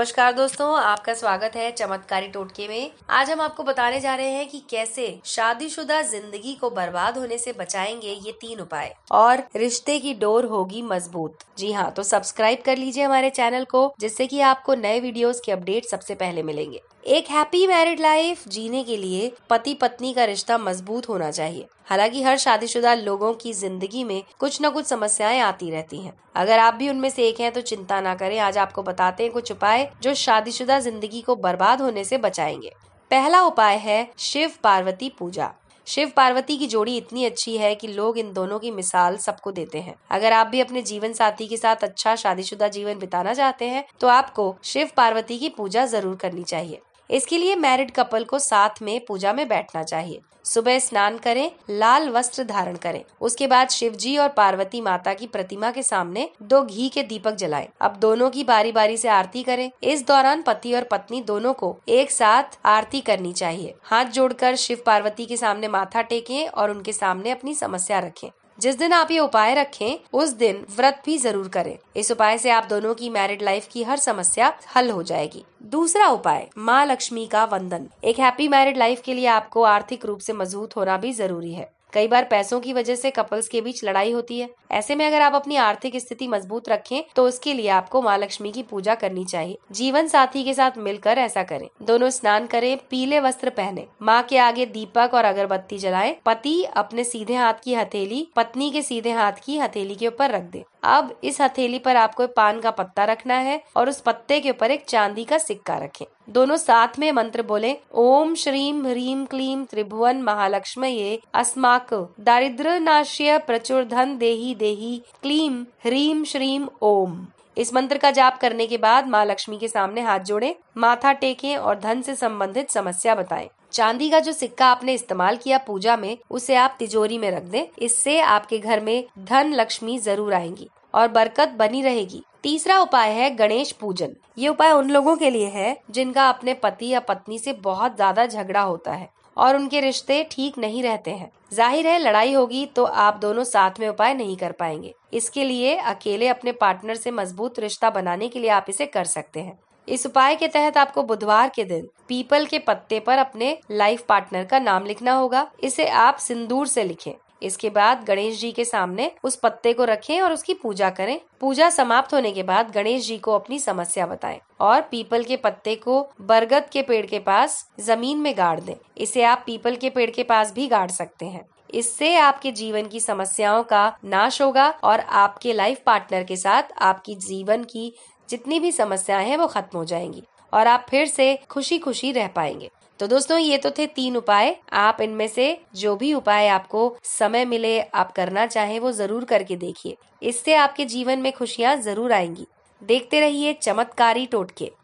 नमस्कार दोस्तों आपका स्वागत है चमत्कारी टोटके में आज हम आपको बताने जा रहे हैं कि कैसे शादीशुदा जिंदगी को बर्बाद होने से बचाएंगे ये तीन उपाय और रिश्ते की डोर होगी मजबूत जी हाँ तो सब्सक्राइब कर लीजिए हमारे चैनल को जिससे कि आपको नए वीडियोस के अपडेट सबसे पहले मिलेंगे एक हैप्पी मैरिड लाइफ जीने के लिए पति पत्नी का रिश्ता मजबूत होना चाहिए हालांकि हर शादीशुदा लोगों की जिंदगी में कुछ न कुछ समस्याएं आती रहती हैं। अगर आप भी उनमें से एक हैं तो चिंता ना करें आज आपको बताते हैं कुछ उपाय जो शादीशुदा जिंदगी को बर्बाद होने से बचाएंगे पहला उपाय है शिव पार्वती पूजा शिव पार्वती की जोड़ी इतनी अच्छी है कि लोग इन दोनों की मिसाल सबको देते हैं अगर आप भी अपने जीवन साथी के साथ अच्छा शादीशुदा जीवन बिताना चाहते हैं तो आपको शिव पार्वती की पूजा जरूर करनी चाहिए इसके लिए मैरिड कपल को साथ में पूजा में बैठना चाहिए सुबह स्नान करें लाल वस्त्र धारण करें उसके बाद शिव जी और पार्वती माता की प्रतिमा के सामने दो घी के दीपक जलाएं। अब दोनों की बारी बारी से आरती करें इस दौरान पति और पत्नी दोनों को एक साथ आरती करनी चाहिए हाथ जोड़कर शिव पार्वती के सामने माथा टेकें और उनके सामने अपनी समस्या रखें जिस दिन आप ये उपाय रखें उस दिन व्रत भी जरूर करें इस उपाय से आप दोनों की मैरिड लाइफ की हर समस्या हल हो जाएगी दूसरा उपाय माँ लक्ष्मी का वंदन एक हैप्पी मैरिड लाइफ के लिए आपको आर्थिक रूप से मजबूत होना भी जरूरी है कई बार पैसों की वजह से कपल्स के बीच लड़ाई होती है ऐसे में अगर आप अपनी आर्थिक स्थिति मजबूत रखें तो उसके लिए आपको माँ लक्ष्मी की पूजा करनी चाहिए जीवन साथी के साथ मिलकर ऐसा करें दोनों स्नान करें पीले वस्त्र पहने माँ के आगे दीपक और अगरबत्ती जलाएं पति अपने सीधे हाथ की हथेली पत्नी के सीधे हाथ की हथेली के ऊपर रख दे अब इस हथेली पर आपको पान का पत्ता रखना है और उस पत्ते के ऊपर एक चांदी का सिक्का रखें दोनों साथ में मंत्र बोले ओम श्रीम ह्रीम क्लीम त्रिभुवन महालक्ष्म ये अस्माक दारिद्र नाश्य प्रचुर धन देही देही क्लीम ह्रीम श्रीम ओम इस मंत्र का जाप करने के बाद माँ लक्ष्मी के सामने हाथ जोड़ें, माथा टेकें और धन से संबंधित समस्या बताएं। चांदी का जो सिक्का आपने इस्तेमाल किया पूजा में उसे आप तिजोरी में रख दें इससे आपके घर में धन लक्ष्मी जरूर आएंगी और बरकत बनी रहेगी तीसरा उपाय है गणेश पूजन ये उपाय उन लोगों के लिए है जिनका अपने पति या पत्नी से बहुत ज्यादा झगड़ा होता है और उनके रिश्ते ठीक नहीं रहते हैं जाहिर है लड़ाई होगी तो आप दोनों साथ में उपाय नहीं कर पाएंगे इसके लिए अकेले अपने पार्टनर से मजबूत रिश्ता बनाने के लिए आप इसे कर सकते हैं इस उपाय के तहत आपको बुधवार के दिन पीपल के पत्ते पर अपने लाइफ पार्टनर का नाम लिखना होगा इसे आप सिंदूर से लिखें इसके बाद गणेश जी के सामने उस पत्ते को रखें और उसकी पूजा करें पूजा समाप्त होने के बाद गणेश जी को अपनी समस्या बताएं और पीपल के पत्ते को बरगद के पेड़ के पास जमीन में गाड़ दें इसे आप पीपल के पेड़ के पास भी गाड़ सकते हैं इससे आपके जीवन की समस्याओं का नाश होगा और आपके लाइफ पार्टनर के साथ आपकी जीवन की जितनी भी समस्याएं हैं वो खत्म हो जाएंगी और आप फिर से खुशी खुशी रह पाएंगे तो दोस्तों ये तो थे तीन उपाय आप इनमें से जो भी उपाय आपको समय मिले आप करना चाहे वो जरूर करके देखिए इससे आपके जीवन में खुशियाँ जरूर आएंगी देखते रहिए चमत्कारी टोटके